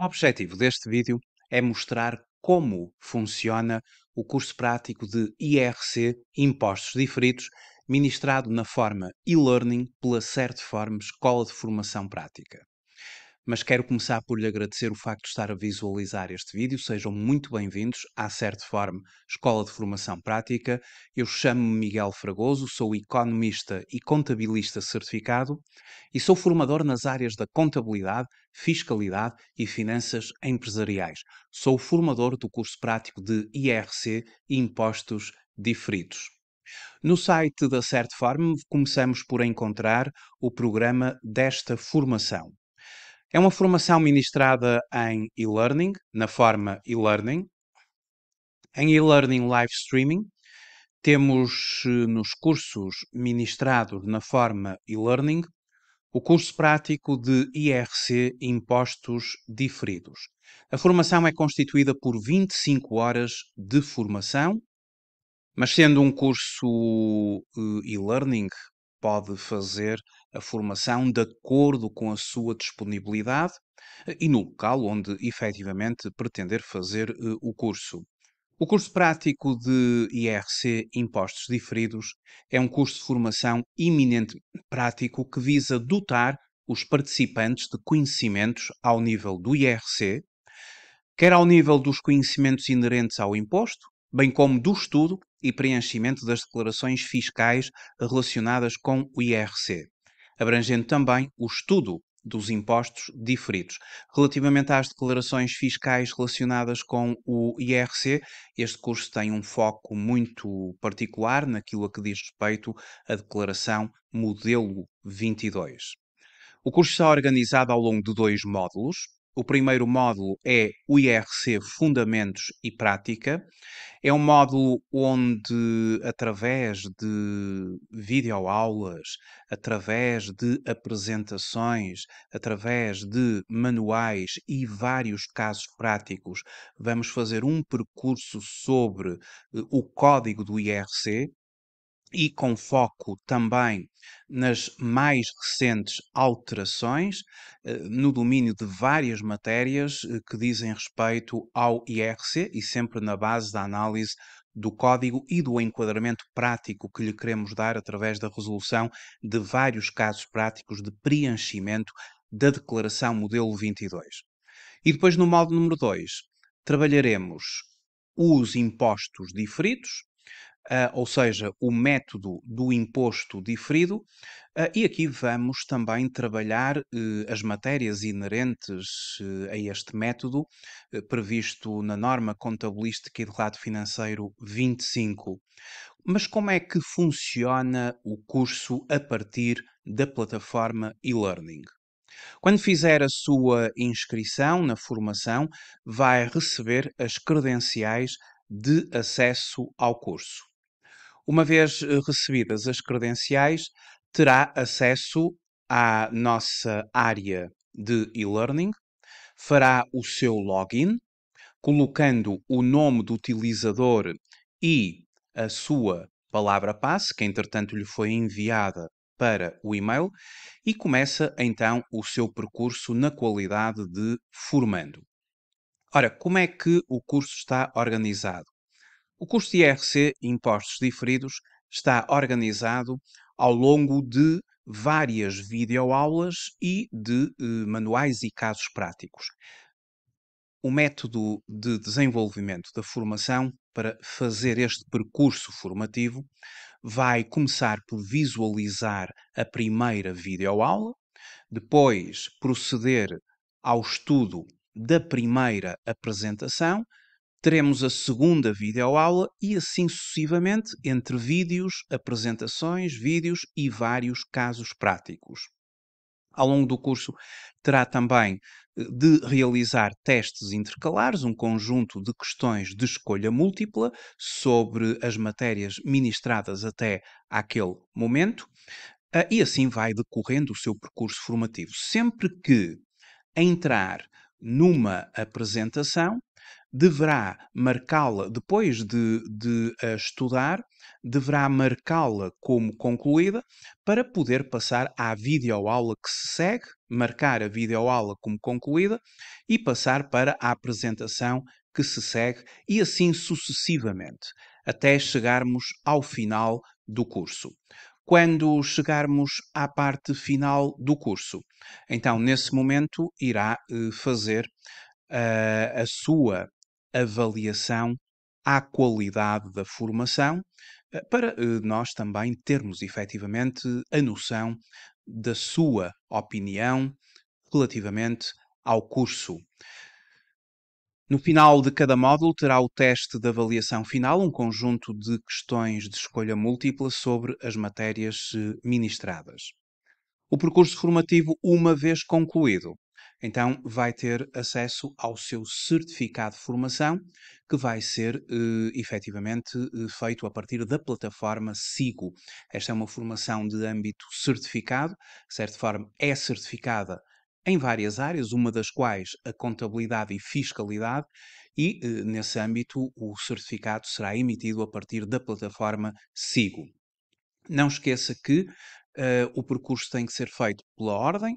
O objetivo deste vídeo é mostrar como funciona o curso prático de IRC Impostos Diferidos, ministrado na forma e-learning pela Certiform Escola de Formação Prática mas quero começar por lhe agradecer o facto de estar a visualizar este vídeo. Sejam muito bem-vindos à Certeform Escola de Formação Prática. Eu chamo-me Miguel Fragoso, sou economista e contabilista certificado e sou formador nas áreas da contabilidade, fiscalidade e finanças empresariais. Sou formador do curso prático de IRC e Impostos Diferidos. No site da Certeform, começamos por encontrar o programa desta formação. É uma formação ministrada em e-learning, na forma e-learning. Em e-learning live streaming, temos eh, nos cursos ministrados na forma e-learning o curso prático de IRC Impostos Diferidos. A formação é constituída por 25 horas de formação, mas sendo um curso eh, e-learning, pode fazer a formação de acordo com a sua disponibilidade eh, e no local onde efetivamente pretender fazer eh, o curso. O curso prático de IRC Impostos Diferidos é um curso de formação iminente prático que visa dotar os participantes de conhecimentos ao nível do IRC, quer ao nível dos conhecimentos inerentes ao imposto, bem como do estudo e preenchimento das declarações fiscais relacionadas com o IRC, abrangendo também o estudo dos impostos diferidos. Relativamente às declarações fiscais relacionadas com o IRC, este curso tem um foco muito particular naquilo a que diz respeito à declaração modelo 22. O curso está organizado ao longo de dois módulos, o primeiro módulo é o IRC Fundamentos e Prática. É um módulo onde, através de videoaulas, através de apresentações, através de manuais e vários casos práticos, vamos fazer um percurso sobre eh, o código do IRC, e com foco também nas mais recentes alterações eh, no domínio de várias matérias eh, que dizem respeito ao IRC e sempre na base da análise do código e do enquadramento prático que lhe queremos dar através da resolução de vários casos práticos de preenchimento da Declaração Modelo 22. E depois, no modo número 2, trabalharemos os impostos diferidos, ah, ou seja, o método do imposto diferido, uh, e aqui vamos também trabalhar uh, as matérias inerentes eh, a este método, eh, previsto na norma contabilística e de lado financeiro 25. Mas como é que funciona o curso a partir da plataforma e-learning? Quando fizer a sua inscrição na formação, vai receber as credenciais de acesso ao curso. Uma vez eh, recebidas as credenciais, terá acesso à nossa área de e-learning, fará o seu login, colocando o nome do utilizador e a sua palavra-passe, que entretanto lhe foi enviada para o e-mail, e começa então o seu percurso na qualidade de formando. Ora, como é que o curso está organizado? O custo de IRC impostos diferidos está organizado ao longo de várias videoaulas e de eh, manuais e casos práticos. O método de desenvolvimento da formação para fazer este percurso formativo vai começar por visualizar a primeira videoaula, depois proceder ao estudo da primeira apresentação, teremos a segunda videoaula e assim sucessivamente entre vídeos, apresentações, vídeos e vários casos práticos. Ao longo do curso terá também eh, de realizar testes intercalares, um conjunto de questões de escolha múltipla sobre as matérias ministradas até aquele momento, eh, e assim vai decorrendo o seu percurso formativo. Sempre que entrar numa apresentação, deverá marcá-la, depois de, de a estudar, deverá marcá-la como concluída para poder passar à videoaula que se segue, marcar a videoaula como concluída e passar para a apresentação que se segue e assim sucessivamente, até chegarmos ao final do curso quando chegarmos à parte final do curso. Então, nesse momento, irá eh, fazer uh, a sua avaliação à qualidade da formação, eh, para eh, nós também termos efetivamente a noção da sua opinião relativamente ao curso. No final de cada módulo terá o teste de avaliação final, um conjunto de questões de escolha múltipla sobre as matérias eh, ministradas. O percurso formativo, uma vez concluído, então vai ter acesso ao seu certificado de formação, que vai ser eh, efetivamente eh, feito a partir da plataforma SIGO. Esta é uma formação de âmbito certificado, de certa forma é certificada em várias áreas, uma das quais a contabilidade e fiscalidade, e eh, nesse âmbito o certificado será emitido a partir da plataforma SIGO. Não esqueça que eh, o percurso tem que ser feito pela ordem,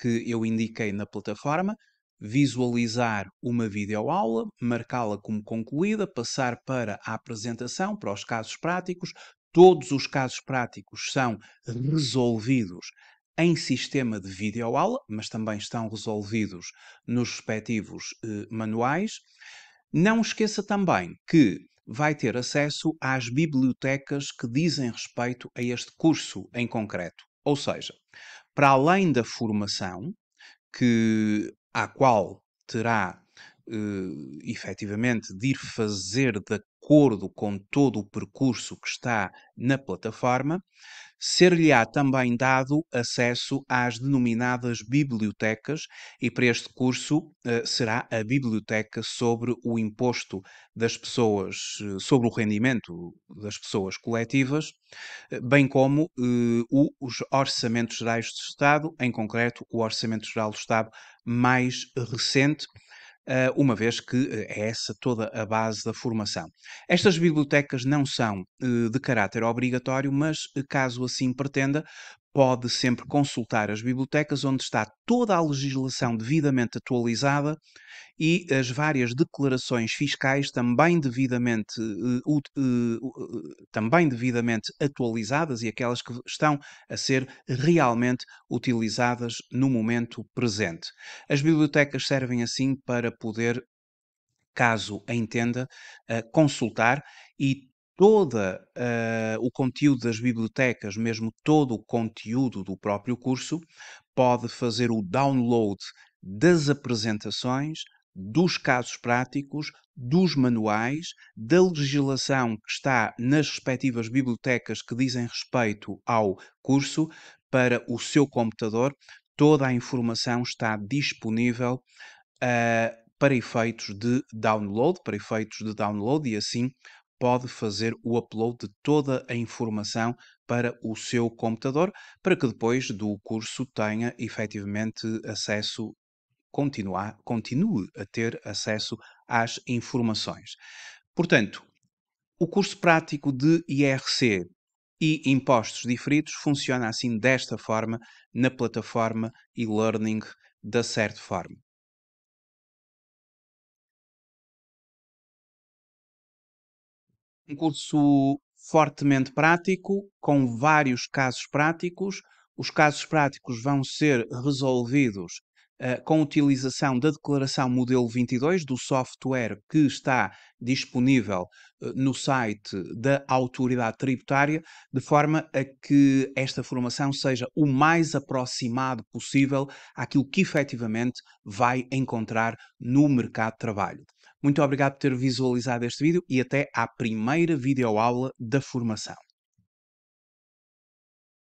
que eu indiquei na plataforma, visualizar uma videoaula, marcá-la como concluída, passar para a apresentação, para os casos práticos. Todos os casos práticos são resolvidos em sistema de videoaula, mas também estão resolvidos nos respectivos eh, manuais. Não esqueça também que vai ter acesso às bibliotecas que dizem respeito a este curso em concreto. Ou seja, para além da formação, que, à qual terá uh, efetivamente de ir fazer de acordo com todo o percurso que está na plataforma, ser-lhe-á também dado acesso às denominadas bibliotecas, e para este curso eh, será a Biblioteca sobre o Imposto das Pessoas, eh, sobre o Rendimento das Pessoas Coletivas, eh, bem como os Orçamentos Gerais do Estado, em concreto o Orçamento Geral do Estado mais recente eh, uma vez que eh, é essa toda a base da formação. Estas bibliotecas não são eh, de caráter obrigatório, mas caso assim pretenda, pode sempre consultar as bibliotecas, onde está toda a legislação devidamente atualizada e as várias declarações fiscais também devidamente, uh, uh, também devidamente atualizadas e aquelas que estão a ser realmente utilizadas no momento presente. As bibliotecas servem assim para poder caso entenda, consultar e todo uh, eh, o conteúdo das bibliotecas, mesmo todo o conteúdo do próprio curso, pode fazer o download das apresentações, dos casos práticos, dos manuais, da legislação que está nas respectivas bibliotecas que dizem respeito ao curso para o seu computador. Toda a informação está disponível uh, para efeitos de download, para efeitos de download e assim pode fazer o upload de toda a informação para o seu computador, para que depois do curso tenha efetivamente acesso, continuar, continue a ter acesso às informações. Portanto, o curso prático de IRC e impostos diferidos funciona assim desta forma na plataforma e-learning da Certform. Um curso fortemente prático, com vários casos práticos. Os casos práticos vão ser resolvidos uh, com utilização da declaração modelo 22 do software que está disponível uh, no site da autoridade tributária, de forma a que esta formação seja o mais aproximado possível àquilo que efetivamente vai encontrar no mercado de trabalho. Muito obrigado por ter visualizado este vídeo e até à primeira videoaula da formação.